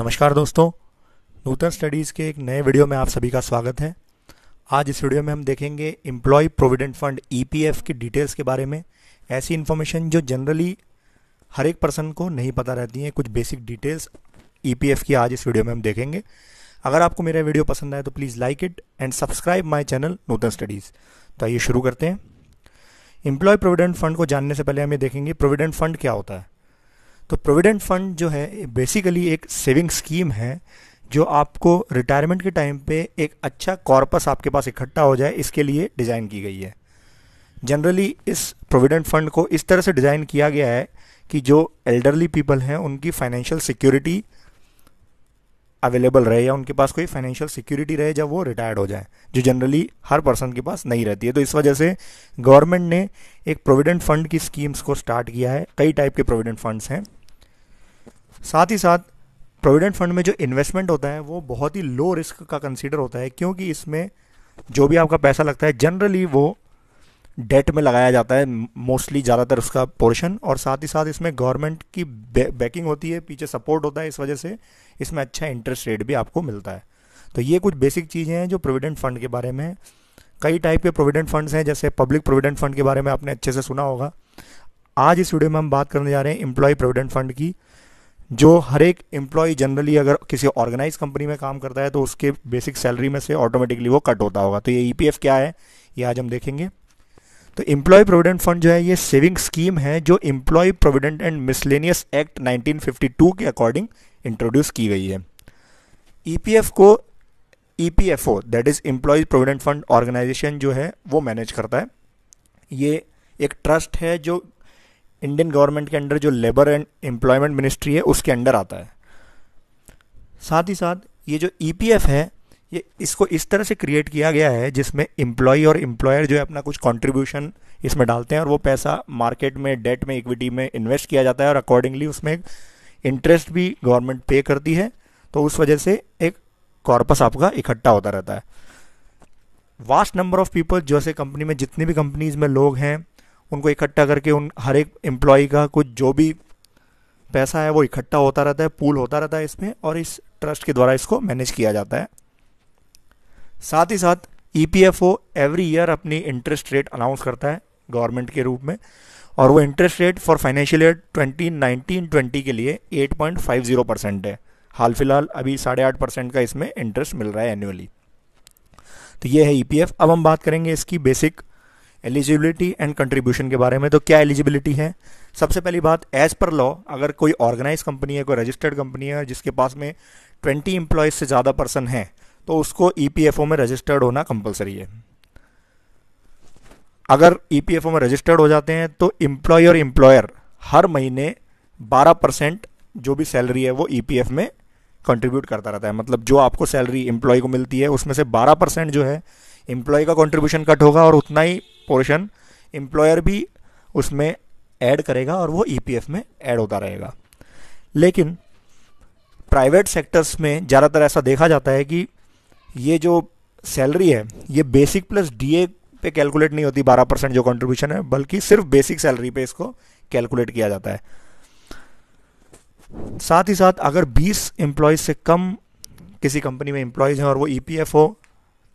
नमस्कार दोस्तों नूतन स्टडीज़ के एक नए वीडियो में आप सभी का स्वागत है आज इस वीडियो में हम देखेंगे एम्प्लॉय प्रोविडेंट फंड ईपीएफ की डिटेल्स के बारे में ऐसी इन्फॉर्मेशन जो जनरली हर एक पर्सन को नहीं पता रहती है कुछ बेसिक डिटेल्स ई की आज इस वीडियो में हम देखेंगे अगर आपको मेरा वीडियो पसंद आए तो please like it and subscribe my channel Nutan studies तो आइए शुरू करते हैं एम्प्लॉय प्रोविडेंट फंड को जानने से पहले हम ये देखेंगे प्रोविडेंट फंड क्या होता है तो प्रोविडेंट फंड जो है बेसिकली एक सेविंग स्कीम है जो आपको रिटायरमेंट के टाइम पे एक अच्छा कॉर्पस आपके पास इकट्ठा हो जाए इसके लिए डिज़ाइन की गई है जनरली इस प्रोविडेंट फंड को इस तरह से डिज़ाइन किया गया है कि जो एल्डरली पीपल हैं उनकी फाइनेंशियल सिक्योरिटी अवेलेबल रहे या उनके पास कोई फाइनेंशियल सिक्योरिटी रहे जब वो रिटायर्ड हो जाए जो जनरली हर पर्सन के पास नहीं रहती है तो इस वजह से गवर्नमेंट ने एक प्रोविडेंट फंड की स्कीम्स को स्टार्ट किया है कई टाइप के प्रोविडेंट फंड्स हैं साथ ही साथ प्रोविडेंट फंड में जो इन्वेस्टमेंट होता है वो बहुत ही लो रिस्क का कंसीडर होता है क्योंकि इसमें जो भी आपका पैसा लगता है जनरली वो डेट में लगाया जाता है मोस्टली ज़्यादातर उसका पोर्शन और साथ ही साथ इसमें गवर्नमेंट की बैकिंग होती है पीछे सपोर्ट होता है इस वजह से इसमें अच्छा इंटरेस्ट रेट भी आपको मिलता है तो ये कुछ बेसिक चीज़ें हैं जो प्रोविडेंट फंड के बारे में कई टाइप के प्रोविडेंट फंड्स हैं जैसे पब्लिक प्रोविडेंट फंड के बारे में आपने अच्छे से सुना होगा आज इस वीडियो में हम बात करने जा रहे हैं एम्प्लॉय प्रोविडेंट फंड की जो हर एक एम्प्लॉय जनरली अगर किसी ऑर्गेनाइज कंपनी में काम करता है तो उसके बेसिक सैलरी में से ऑटोमेटिकली वो कट होता होगा तो ये ई e क्या है ये आज हम देखेंगे तो एम्प्लॉय प्रोविडेंट फंड जो है ये सेविंग स्कीम है जो employee provident and miscellaneous act 1952 के अकॉर्डिंग इंट्रोड्यूस की गई है ई e को E that is employee provident fund organisation जो है वो मैनेज करता है ये एक ट्रस्ट है जो इंडियन गवर्नमेंट के अंडर जो लेबर एंड एम्प्लॉयमेंट मिनिस्ट्री है उसके अंडर आता है साथ ही साथ ये जो ई e है ये इसको इस तरह से क्रिएट किया गया है जिसमें एम्प्लॉय और एम्प्लॉयर जो है अपना कुछ कंट्रीब्यूशन इसमें डालते हैं और वो पैसा मार्केट में डेट में इक्विटी में इन्वेस्ट किया जाता है और अकॉर्डिंगली उसमें एक इंटरेस्ट भी गवर्नमेंट पे करती है तो उस वजह से एक कॉर्पस आपका इकट्ठा होता रहता है वास्ट नंबर ऑफ पीपल जैसे कंपनी में जितनी भी कंपनीज में लोग हैं उनको इकट्ठा करके उन हर एक एम्प्लॉय का कुछ जो भी पैसा है वो इकट्ठा होता रहता है पूल होता रहता है इसमें और इस ट्रस्ट के द्वारा इसको मैनेज किया जाता है साथ ही साथ ई एवरी ईयर अपनी इंटरेस्ट रेट अनाउंस करता है गवर्नमेंट के रूप में और वो interest rate for financial year twenty nineteen twenty के लिए eight point five zero percent है हाल फिलहाल अभी साढ़े आठ परसेंट का इसमें इंटरेस्ट मिल रहा है एनुअली तो ये है ई e अब हम बात करेंगे इसकी बेसिक एलिजिबिलिटी एंड कंट्रीब्यूशन के बारे में तो क्या एलिजिबिलिटी है सबसे पहली बात एज पर लॉ अगर कोई ऑर्गेनाइज कंपनी है कोई रजिस्टर्ड कंपनी है जिसके पास में ट्वेंटी इंप्लॉयज से ज़्यादा पर्सन हैं तो उसको ई e में रजिस्टर्ड होना कंपलसरी है अगर ई e में रजिस्टर्ड हो जाते हैं तो इंप्लॉय और इंप्लॉयर हर महीने 12 परसेंट जो भी सैलरी है वो ई e में कंट्रीब्यूट करता रहता है मतलब जो आपको सैलरी एम्प्लॉय को मिलती है उसमें से 12 परसेंट जो है एम्प्लॉय का कंट्रीब्यूशन कट होगा और उतना ही पोर्शन एम्प्लॉयर भी उसमें ऐड करेगा और वो ईपीएफ e में ऐड होता रहेगा लेकिन प्राइवेट सेक्टर्स में ज़्यादातर ऐसा देखा जाता है कि ये जो सैलरी है ये बेसिक प्लस डीए पे कैलकुलेट नहीं होती 12 परसेंट जो कंट्रीब्यूशन है बल्कि सिर्फ बेसिक सैलरी पे इसको कैलकुलेट किया जाता है साथ ही साथ अगर 20 एम्प्लॉयज़ से कम किसी कंपनी में एम्प्लॉयज़ हैं और वो ई e हो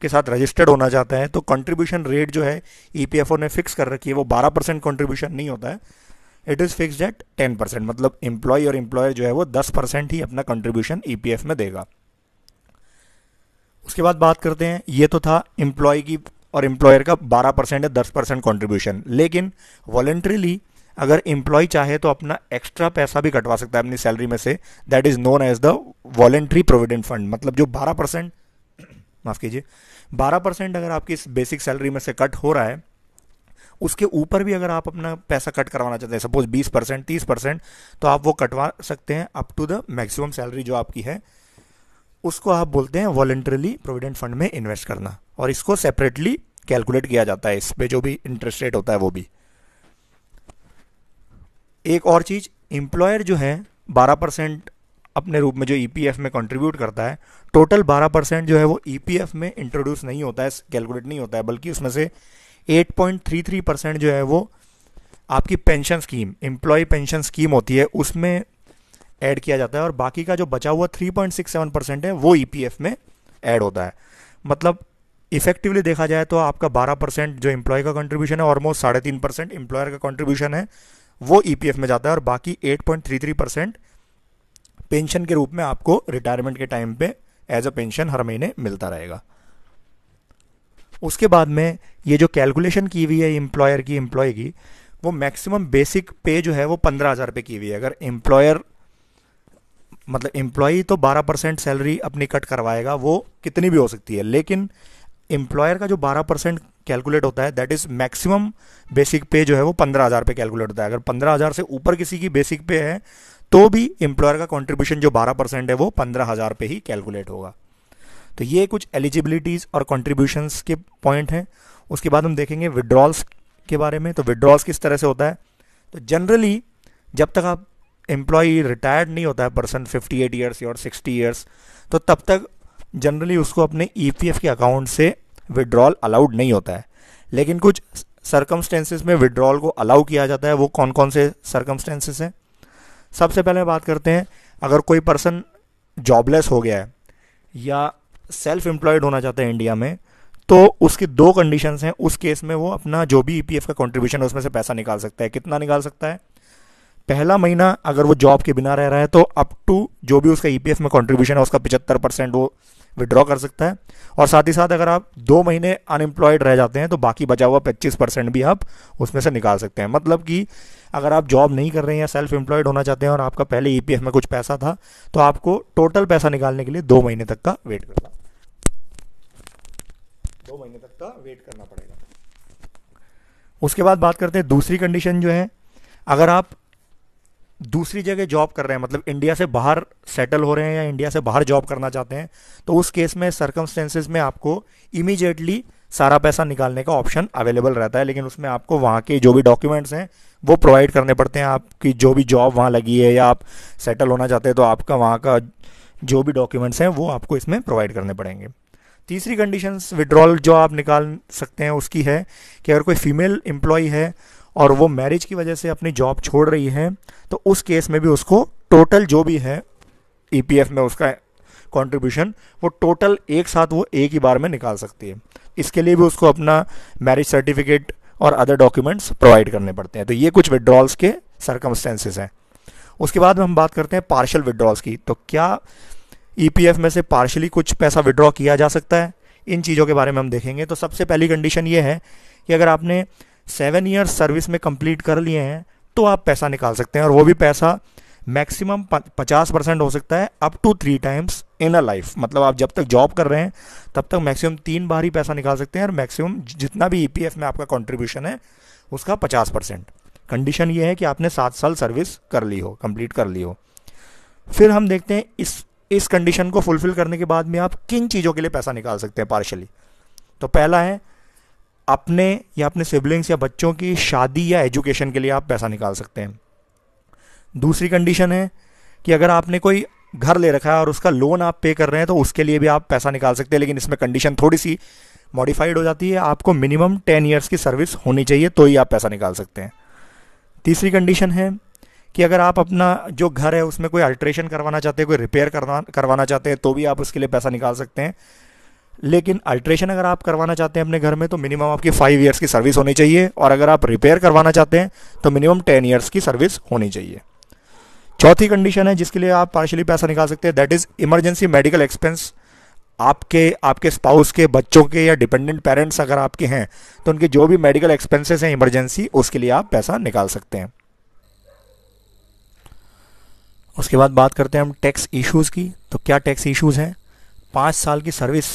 के साथ रजिस्टर्ड होना चाहते हैं तो कंट्रीब्यूशन रेट जो है ईपीएफओ e ने फिक्स कर रखी है वो बारह परसेंट कॉन्ट्रीब्यूशन नहीं होता है it is fix at 10 percent मतलब एम्प्लॉय और एम्प्लॉयर जो है वो दस परसेंट ही अपना कंट्रीब्यूशन ईपीएफ e में देगा उसके बाद बात करते हैं ये तो था एम्प्लॉय की और एम्प्लॉयर का 12 परसेंट या दस परसेंट कॉन्ट्रीब्यूशन लेकिन वॉलेंट्रीली अगर एम्प्लॉय चाहे तो अपना एक्स्ट्रा पैसा भी कटवा सकता है अपनी सैलरी में से that is known as the voluntary provident fund मतलब जो 12 परसेंट माफ़ कीजिए बारह परसेंट अगर आपकी इस बेसिक सैलरी में से कट हो रहा है उसके ऊपर भी अगर आप अपना पैसा कट करवाना चाहते हैं सपोज बीस परसेंट तीस परसेंट तो आप वो कटवा सकते हैं up to the maximum salary जो आपकी है उसको आप बोलते हैं वॉलेंटरली प्रोविडेंट फंड में इन्वेस्ट करना और इसको सेपरेटली कैलकुलेट किया जाता है इस पर जो भी इंटरेस्ट रेट होता है वो भी एक और चीज़ एम्प्लॉयर जो है बारह परसेंट अपने रूप में जो ई e में कंट्रीब्यूट करता है टोटल 12 परसेंट जो है वो ई e में इंट्रोड्यूस नहीं होता है कैलकुलेट नहीं होता है बल्कि उसमें से 8.33 परसेंट जो है वो आपकी pension scheme employee pension scheme होती है उसमें ऐड किया जाता है और बाकी का जो बचा हुआ 3.67 परसेंट है वो ई e में ऐड होता है मतलब इफेक्टिवली देखा जाए तो आपका 12 परसेंट जो एम्प्लॉय का कंट्रीब्यूशन है ऑलमोस्ट साढ़े तीन परसेंट एम्प्लॉयर का कंट्रीब्यूशन है वो ई में जाता है और बाकी 8.33 परसेंट पेंशन के रूप में आपको रिटायरमेंट के टाइम पे एज अ पेंशन हर महीने मिलता रहेगा उसके बाद में ये जो कैलकुलेशन की हुई है एम्प्लॉयर की एम्प्लॉय की वो मैक्सिमम बेसिक पे जो है वो पंद्रह हज़ार रुपये की हुई है अगर एम्प्लॉयर मतलब एम्प्लॉई तो बारह परसेंट सैलरी अपनी कट करवाएगा वो कितनी भी हो सकती है लेकिन एम्प्लॉयर का जो बारह परसेंट कैलकुलेट होता है दैट इज़ मैक्सिमम बेसिक पे जो है वो पंद्रह हज़ार पे कैलकुलेट होता है अगर पंद्रह हज़ार से ऊपर किसी की बेसिक पे है तो भी एम्प्लॉयर का कॉन्ट्रीब्यूशन जो बारह परसेंट है वो पंद्रह हज़ार पे ही कैलकुलेट होगा तो ये कुछ एलिजिबिलिटीज़ और कॉन्ट्रीब्यूशंस के पॉइंट हैं उसके बाद हम देखेंगे विड्रॉल्स के बारे में तो विड्रॉल्स किस तरह से होता है तो जनरली जब तक आप एम्प्लॉय रिटायर्ड नहीं होता है पर्सन फिफ्टी एट ईयर्स और सिक्सटी ईयर्स तो तब तक जनरली उसको अपने ई e के अकाउंट से विड्रॉल अलाउड नहीं होता है लेकिन कुछ सरकमस्टेंसेस में विड्रॉल को अलाउ किया जाता है वो कौन कौन से सरकमस्टेंसेस हैं सबसे पहले बात करते हैं अगर कोई पर्सन जॉबलेस हो गया है या सेल्फ एम्प्लॉयड होना चाहता है इंडिया में तो उसकी दो कंडीशंस हैं उस केस में वो अपना जो भी ई e का कंट्रीब्यूशन है उसमें से पैसा निकाल सकता है कितना निकाल सकता है पहला महीना अगर वो जॉब के बिना रह रहा है तो अप टू जो भी उसका ई e में कंट्रीब्यूशन है उसका पिचहत्तर परसेंट वो विड्रॉ कर सकता है और साथ ही साथ अगर आप दो महीने अनएम्प्लॉयड रह जाते हैं तो बाकी बचा हुआ पच्चीस परसेंट भी आप उसमें से निकाल सकते हैं मतलब कि अगर आप जॉब नहीं कर रहे हैं या सेल्फ एम्प्लॉयड होना चाहते हैं और आपका पहले ई e में कुछ पैसा था तो आपको टोटल पैसा निकालने के लिए दो महीने तक का वेट करना दो महीने तक का वेट करना पड़ेगा उसके बाद बात करते हैं दूसरी कंडीशन जो है अगर आप दूसरी जगह जॉब कर रहे हैं मतलब इंडिया से बाहर सेटल हो रहे हैं या इंडिया से बाहर जॉब करना चाहते हैं तो उस केस में सर्कमस्टेंसेज में आपको इमीजिएटली सारा पैसा निकालने का ऑप्शन अवेलेबल रहता है लेकिन उसमें आपको वहाँ के जो भी डॉक्यूमेंट्स हैं वो प्रोवाइड करने पड़ते हैं आपकी जो भी जॉब वहाँ लगी है या आप सेटल होना चाहते हैं तो आपका वहाँ का जो भी डॉक्यूमेंट्स हैं वो आपको इसमें प्रोवाइड करने पड़ेंगे तीसरी कंडीशन विड्रॉल जो आप निकाल सकते हैं उसकी है कि अगर कोई फीमेल एम्प्लॉय है और वो मैरिज की वजह से अपनी जॉब छोड़ रही है तो उस केस में भी उसको टोटल जो भी है ई e में उसका कॉन्ट्रीब्यूशन वो टोटल एक साथ वो एक ही बार में निकाल सकती है इसके लिए भी उसको अपना मैरिज सर्टिफिकेट और अदर डॉक्यूमेंट्स प्रोवाइड करने पड़ते हैं तो ये कुछ विड्रॉल्स के सरकमस्टेंसेज हैं उसके बाद में हम बात करते हैं पार्शल विड्रॉल्स की तो क्या ई e में से पार्शली कुछ पैसा विड्रॉ किया जा सकता है इन चीज़ों के बारे में हम देखेंगे तो सबसे पहली कंडीशन ये है कि अगर आपने सेवन ईयर सर्विस में कंप्लीट कर लिए हैं तो आप पैसा निकाल सकते हैं और वो भी पैसा मैक्सिमम पचास परसेंट हो सकता है up to three times in a life मतलब आप जब तक जॉब कर रहे हैं तब तक मैक्सिमम तीन बार ही पैसा निकाल सकते हैं और मैक्सिमम जितना भी ई e में आपका कॉन्ट्रीब्यूशन है उसका पचास परसेंट कंडीशन ये है कि आपने सात साल सर्विस कर ली हो कंप्लीट कर ली हो फिर हम देखते हैं इस इस कंडीशन को फुलफिल करने के बाद में आप किन चीज़ों के लिए पैसा निकाल सकते हैं पार्शली तो पहला है अपने या अपने सिबलिंग्स या बच्चों की शादी या एजुकेशन के लिए आप पैसा निकाल सकते हैं दूसरी कंडीशन है कि अगर आपने कोई घर ले रखा है और उसका लोन आप पे कर रहे हैं तो उसके लिए भी आप पैसा निकाल सकते हैं लेकिन इसमें कंडीशन थोड़ी सी मॉडिफाइड हो जाती है आपको मिनिमम टेन ईयर्स की सर्विस होनी चाहिए तो ही आप पैसा निकाल सकते हैं तीसरी कंडीशन है कि अगर आप अपना जो घर है उसमें कोई अल्ट्रेशन करवाना चाहते हैं कोई रिपेयर करवा करवाना चाहते हैं तो भी आप उसके लिए पैसा निकाल सकते हैं लेकिन अल्ट्रेशन अगर आप करवाना चाहते हैं अपने घर में तो मिनिमम आपकी फाइव ईयर्स की सर्विस होनी चाहिए और अगर आप रिपेयर करवाना चाहते हैं तो मिनिमम टेन ईयर्स की सर्विस होनी चाहिए चौथी कंडीशन है जिसके लिए आप पार्शली पैसा निकाल सकते हैं that is emergency medical expense आपके आपके स्पाउस के बच्चों के या डिपेंडेंट पेरेंट्स अगर आपके हैं तो उनके जो भी मेडिकल एक्सपेंसेस हैं इमरजेंसी उसके लिए आप पैसा निकाल सकते हैं उसके बाद बात करते हैं हम टैक्स इश्यूज़ की तो क्या टैक्स इश्यूज़ हैं पाँच साल की सर्विस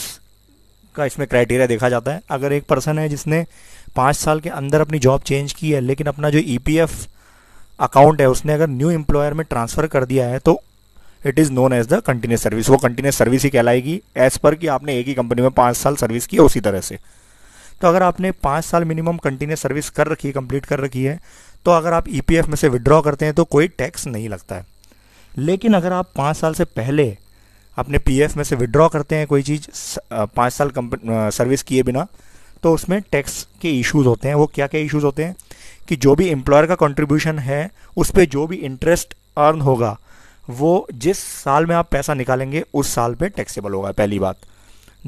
का इसमें क्राइटेरिया देखा जाता है अगर एक पर्सन है जिसने पाँच साल के अंदर अपनी जॉब चेंज की है लेकिन अपना जो ई पी एफ़ अकाउंट है उसने अगर न्यू एम्प्लॉयर में ट्रांसफ़र कर दिया है तो it is known as the continuous service वो कंटिन्यूस सर्विस ही कहलाएगी एज पर कि आपने एक ही कंपनी में पाँच साल सर्विस की है उसी तरह से तो अगर आपने पाँच साल मिनिमम कंटिन्यूस सर्विस कर रखी है कंप्लीट कर रखी है तो अगर आप ई e में से विड्रॉ करते हैं तो कोई टैक्स नहीं लगता है लेकिन अगर आप पाँच साल से पहले अपने पी में से विड्रॉ करते हैं कोई चीज़ पाँच साल सर्विस किए बिना तो उसमें टैक्स के इश्यूज़ होते हैं वो क्या क्या इश्यूज़ होते हैं कि जो भी एम्प्लॉयर का कंट्रीब्यूशन है उस पर जो भी इंटरेस्ट अर्न होगा वो जिस साल में आप पैसा निकालेंगे उस साल पे टैक्सेबल होगा पहली बात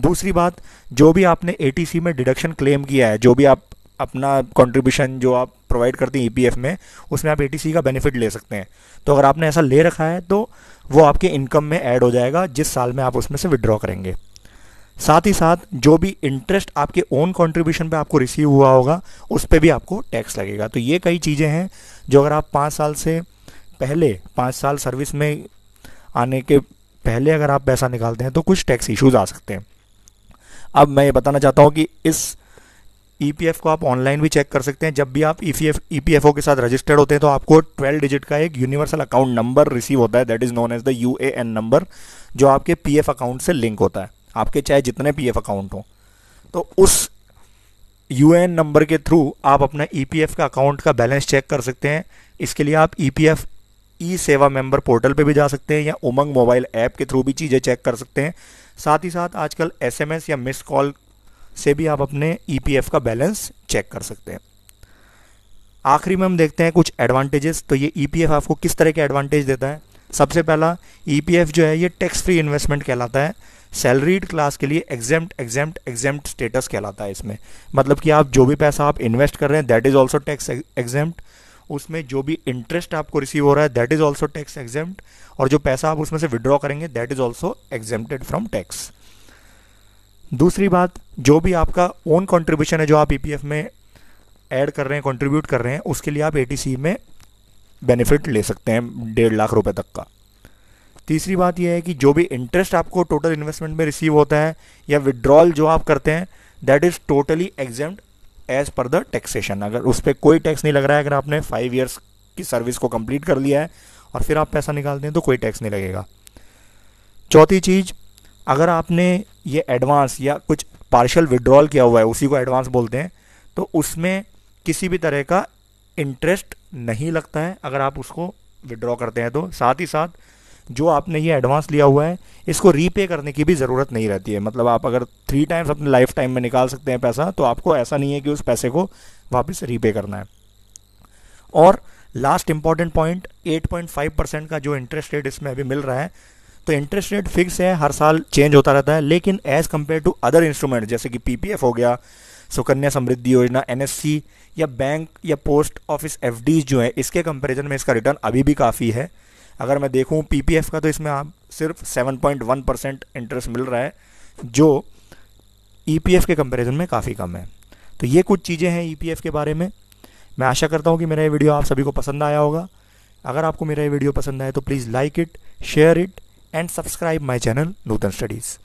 दूसरी बात जो भी आपने ए में डिडक्शन क्लेम किया है जो भी आप अपना कंट्रीब्यूशन जो आप प्रोवाइड करते हैं ई e में उसमें आप ए का बेनिफिट ले सकते हैं तो अगर आपने ऐसा ले रखा है तो वो आपके इनकम में ऐड हो जाएगा जिस साल में आप उसमें से विड्रॉ करेंगे साथ ही साथ जो भी इंटरेस्ट आपके ओन कंट्रीब्यूशन पे आपको रिसीव हुआ होगा उस पर भी आपको टैक्स लगेगा तो ये कई चीज़ें हैं जो अगर आप पाँच साल से पहले पाँच साल सर्विस में आने के पहले अगर आप पैसा निकालते हैं तो कुछ टैक्स इश्यूज आ सकते हैं अब मैं ये बताना चाहता हूँ कि इस ई e को आप ऑनलाइन भी चेक कर सकते हैं जब भी आप ई e पी e के साथ रजिस्टर्ड होते हैं तो आपको 12 डिजिट का एक यूनिवर्सल अकाउंट नंबर रिसीव होता है that is known as the U number जो आपके पी अकाउंट से लिंक होता है आपके चाहे जितने पीएफ अकाउंट हों तो उस यू नंबर के थ्रू आप अपना ई e का अकाउंट का बैलेंस चेक कर सकते हैं इसके लिए आप ई पी एफ ई सेवा मेंबर पोर्टल पे भी जा सकते हैं या उमंग मोबाइल ऐप के थ्रू भी चीज़ें चेक कर सकते हैं साथ ही साथ आजकल एसएमएस या मिस कॉल से भी आप अपने ई e का बैलेंस चेक कर सकते हैं आखिरी में हम देखते हैं कुछ एडवांटेजेस तो ये ई e आपको किस तरह के एडवांटेज देता है सबसे पहला ई जो है ये टैक्स फ्री इन्वेस्टमेंट कहलाता है सैलरीड क्लास के लिए एग्जेम्ट एग्जेम्ट एग्जेम्प्ट स्टेटस कहलाता है इसमें मतलब कि आप जो भी पैसा आप इन्वेस्ट कर रहे हैं that is also tax exempt उसमें जो भी इंटरेस्ट आपको रिसीव हो रहा है that is also tax exempt और जो पैसा आप उसमें से विड्रॉ करेंगे that is also exempted from tax दूसरी बात जो भी आपका ओन कॉन्ट्रीब्यूशन है जो आप ई e में ऐड कर रहे हैं कॉन्ट्रीब्यूट कर रहे हैं उसके लिए आप ए में बेनिफिट ले सकते हैं डेढ़ लाख रुपए तक का तीसरी बात यह है कि जो भी इंटरेस्ट आपको टोटल इन्वेस्टमेंट में रिसीव होता है या विड्रॉल जो आप करते हैं that is totally exempt as per the taxation अगर उस पर कोई टैक्स नहीं लग रहा है अगर आपने फाइव ईयर्स की सर्विस को कंप्लीट कर लिया है और फिर आप पैसा निकालते हैं तो कोई टैक्स नहीं लगेगा चौथी चीज़ अगर आपने ये एडवांस या कुछ पार्शल विड्रॉल किया हुआ है उसी को एडवांस बोलते हैं तो उसमें किसी भी तरह का इंटरेस्ट नहीं लगता है अगर आप उसको विड्रॉ करते हैं तो साथ ही साथ जो आपने ये एडवांस लिया हुआ है इसको रीपे करने की भी ज़रूरत नहीं रहती है मतलब आप अगर थ्री टाइम्स अपने लाइफ टाइम में निकाल सकते हैं पैसा तो आपको ऐसा नहीं है कि उस पैसे को वापस रीपे करना है और लास्ट इंपॉर्टेंट पॉइंट 8.5 परसेंट का जो इंटरेस्ट रेट इसमें अभी मिल रहा है तो इंटरेस्ट रेट फिक्स है हर साल चेंज होता रहता है लेकिन as compare to other instrument जैसे कि पी हो गया सुकन्या समृद्धि योजना एन या बैंक या पोस्ट ऑफिस एफ जो है इसके कंपेरिजन में इसका रिटर्न अभी भी काफ़ी है अगर मैं देखूँ पी का तो इसमें आप सिर्फ 7.1 परसेंट इंटरेस्ट मिल रहा है जो ई e के कंपेरिजन में काफ़ी कम है तो ये कुछ चीज़ें हैं ई e के बारे में मैं आशा करता हूँ कि मेरा ये वीडियो आप सभी को पसंद आया होगा अगर आपको मेरा ये वीडियो पसंद आए तो please like it share it and subscribe my channel Nutan studies